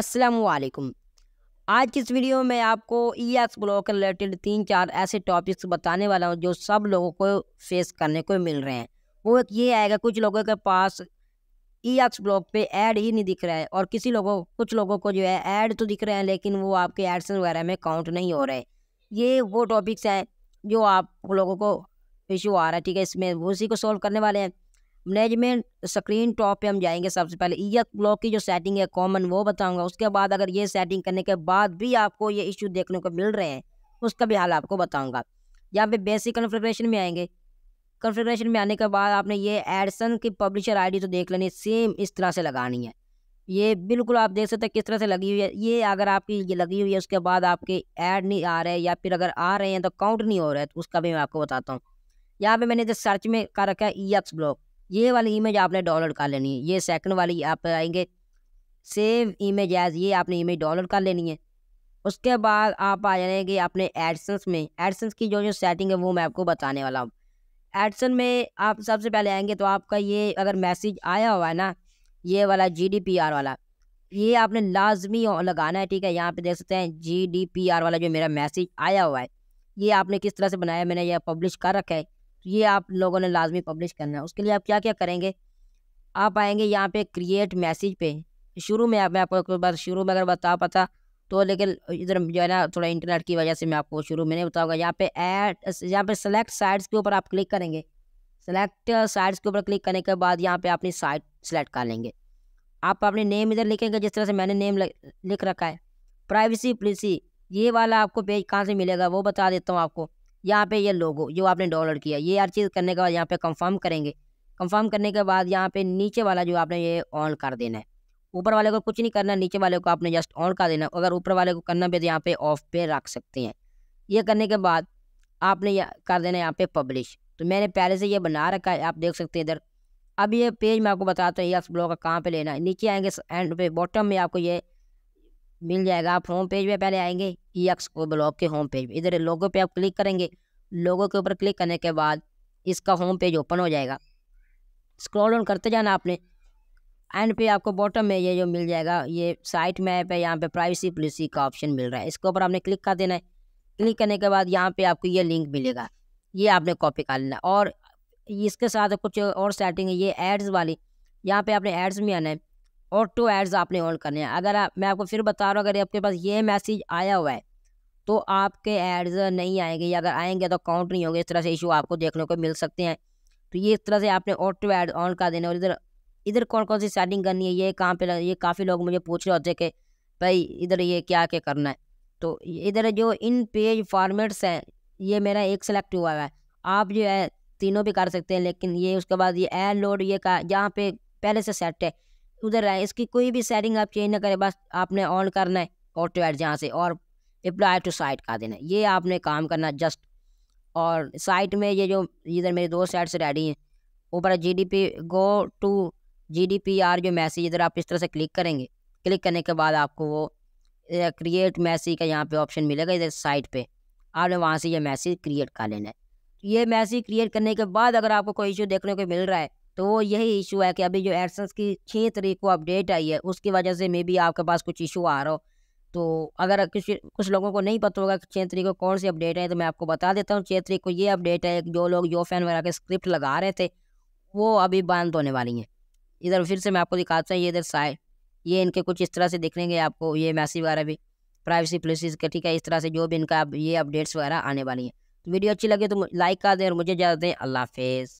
असलकुम आज की इस वीडियो में आपको ई एक्स ब्लॉक के रिलेटेड तीन चार ऐसे टॉपिक्स बताने वाला हूँ जो सब लोगों को फेस करने को मिल रहे हैं वो एक ये आएगा कुछ लोगों के पास ई एक्स ब्लॉक पे ऐड ही नहीं दिख रहा है और किसी लोगों कुछ लोगों को जो है ऐड तो दिख रहे हैं लेकिन वो आपके एड्स वगैरह में काउंट नहीं हो रहे ये वो टॉपिक्स हैं जो आप लोगों को इशू आ रहा है ठीक है इसमें उसी को सॉल्व करने वाले हैं मैनेजमेंट स्क्रीन टॉप पे हम जाएंगे सबसे पहले ईयर ब्लॉक की जो सेटिंग है कॉमन वो बताऊंगा उसके बाद अगर ये सेटिंग करने के बाद भी आपको ये इश्यू देखने को मिल रहे हैं उसका भी हाल आपको बताऊंगा यहाँ पे बेसिक कन्फिग्रेशन में आएंगे कन्फिग्रेशन में आने के बाद आपने ये एडसन की पब्लिशर आई तो देख लेनी सेम इस तरह से लगानी है ये बिल्कुल आप देख सकते हैं किस तरह से लगी हुई है ये अगर आपकी ये लगी हुई है उसके बाद आपके ऐड नहीं आ रहे या फिर अगर आ रहे हैं तो काउंट नहीं हो रहा है तो उसका भी मैं आपको बताता हूँ यहाँ पे मैंने जो सर्च में कर रखा है ई e ब्लॉक ये वाली इमेज आपने डाउनलोड कर लेनी है ये सेकंड वाली आप आएंगे सेव इमेज एज ये आपने इमेज डाउनलोड कर लेनी है उसके बाद आप आ जाएंगे अपने एडसन्स में एडसन्स की जो जो सेटिंग है वो मैं आपको बताने वाला हूँ एडसन में आप सबसे पहले आएंगे तो आपका ये अगर मैसेज आया हुआ है ना ये वाला जी वाला ये आपने लाजमी लगाना है ठीक है यहाँ पे देख सकते हैं जी वाला जो मेरा मैसेज आया हुआ है ये आपने किस तरह से बनाया मैंने यह पब्लिश कर रखा है ये आप लोगों ने लाजमी पब्लिश करना है उसके लिए आप क्या क्या करेंगे आप आएंगे यहाँ पे क्रिएट मैसेज पे शुरू में आप मैं आपको बार शुरू में अगर बता पता तो लेकिन इधर जो है ना थोड़ा इंटरनेट की वजह से मैं आपको शुरू में नहीं बताऊँगा यहाँ पे ऐड यहाँ पे सेलेक्ट साइट्स के ऊपर आप क्लिक करेंगे सेलेक्ट साइट्स के ऊपर क्लिक करने के बाद यहाँ पे अपनी साइट सेलेक्ट कर लेंगे आप अपने नेम इधर लिखेंगे जिस तरह से मैंने नेम लिख रखा है प्राइवेसी पॉलिसी ये वाला आपको पेज कहाँ से मिलेगा वो बता देता हूँ आपको यहाँ पे ये लोगो जो आपने डाउनलोड किया ये हर चीज़ करने के बाद यहाँ पे कंफर्म करेंगे कंफर्म करने के बाद यहाँ पे नीचे वाला जो आपने ये ऑन कर देना है ऊपर वाले को कुछ नहीं करना नीचे वाले को आपने जस्ट ऑन कर देना अगर ऊपर वाले को करना भी तो यहाँ पे ऑफ पे रख सकते हैं ये करने के बाद आपने कर देना यहाँ पे पब्लिश तो मैंने पहले से ये बना रखा है आप देख सकते हैं इधर अब ये पेज मैं आपको बताता हूँ ये ब्लॉग का कहाँ पर लेना है नीचे आएंगे एंड पे बॉटम में आपको ये मिल जाएगा आप होम पेज पे पहले आएंगे ई e एक्स को ब्लॉक के होम पेज इधर लोगो पे आप क्लिक करेंगे लोगो के ऊपर क्लिक करने के बाद इसका होम पेज ओपन हो जाएगा स्क्रॉल ऑन करते जाना आपने एंड पे आपको बॉटम में ये जो मिल जाएगा ये साइट मैप है यहाँ पे प्राइवेसी पॉलिसी का ऑप्शन मिल रहा है इसके ऊपर आपने क्लिक कर देना है क्लिक करने के बाद यहाँ पे आपको ये लिंक मिलेगा ये आपने कॉपी कर लेना और इसके साथ कुछ और सेटिंग है ये एड्स वाली यहाँ पे आपने एड्स में आना है और टू एड्स आपने ऑन करने हैं अगर आप मैं आपको फिर बता रहा हूँ अगर आपके पास ये मैसेज आया हुआ है तो आपके एड्स नहीं आएंगे या अगर आएंगे तो काउंट नहीं होंगे इस तरह से इशू आपको देखने को मिल सकते हैं तो ये इस तरह से आपने ऑटो एड ऑन कर देना और इधर इधर कौन कौन सी सेटिंग करनी है ये कहाँ पे लग, ये काफ़ी लोग मुझे पूछ रहे होते कि भाई इधर ये क्या क्या करना है तो इधर जो इन पेज फॉर्मेट्स हैं ये मेरा एक सेलेक्ट हुआ है आप जो है तीनों भी कर सकते हैं लेकिन ये उसके बाद ये एड लोड ये का जहाँ पे पहले से सेट है उधर रहें इसकी कोई भी सेटिंग आप चेंज ना करें बस आपने ऑन करना है ऑटो ऐड जहाँ से और अप्लाई टू साइट का देना ये आपने काम करना जस्ट और साइट में ये जो इधर मेरे दो साइट्स रेडी हैं ऊपर G D P go to G D P R जो मैसेज इधर आप इस तरह से क्लिक करेंगे क्लिक करने के बाद आपको वो क्रिएट मैसेज का यहाँ पे ऑप्शन मिलेगा इधर साइट पे आपने वहाँ से ये मैसेज क्रिएट कर लेना है ये मैसेज क्रिएट करने के बाद अगर आपको कोई इशू देखने को मिल रहा है तो वो यही इशू है कि अभी जो एडसेंस की छः तरीक को अपडेट आई है उसकी वजह से मे बी आपके पास कुछ इशू आ रहा हो तो अगर कुछ कुछ लोगों को नहीं पता होगा कि छः तरीक को कौन सी अपडेट है तो मैं आपको बता देता हूँ छः तरीक को ये अपडेट है जो लोग यो फैन वगैरह के स्क्रिप्ट लगा रहे थे वो अभी बंद होने वाली हैं इधर फिर से मैं आपको दिखाता हूँ ये इधर साइड ये इनके कुछ इस तरह से दिखेंगे आपको ये मैसेज वगैरह भी प्राइवेसी पॉलिसीज के ठीक है इस तरह से जो भी इनका ये अपडेट्स वगैरह आने वाली हैं तो वीडियो अच्छी लगे तो लाइक कर दें और मुझे ज़्यादा दें अल्लाह हाफेज़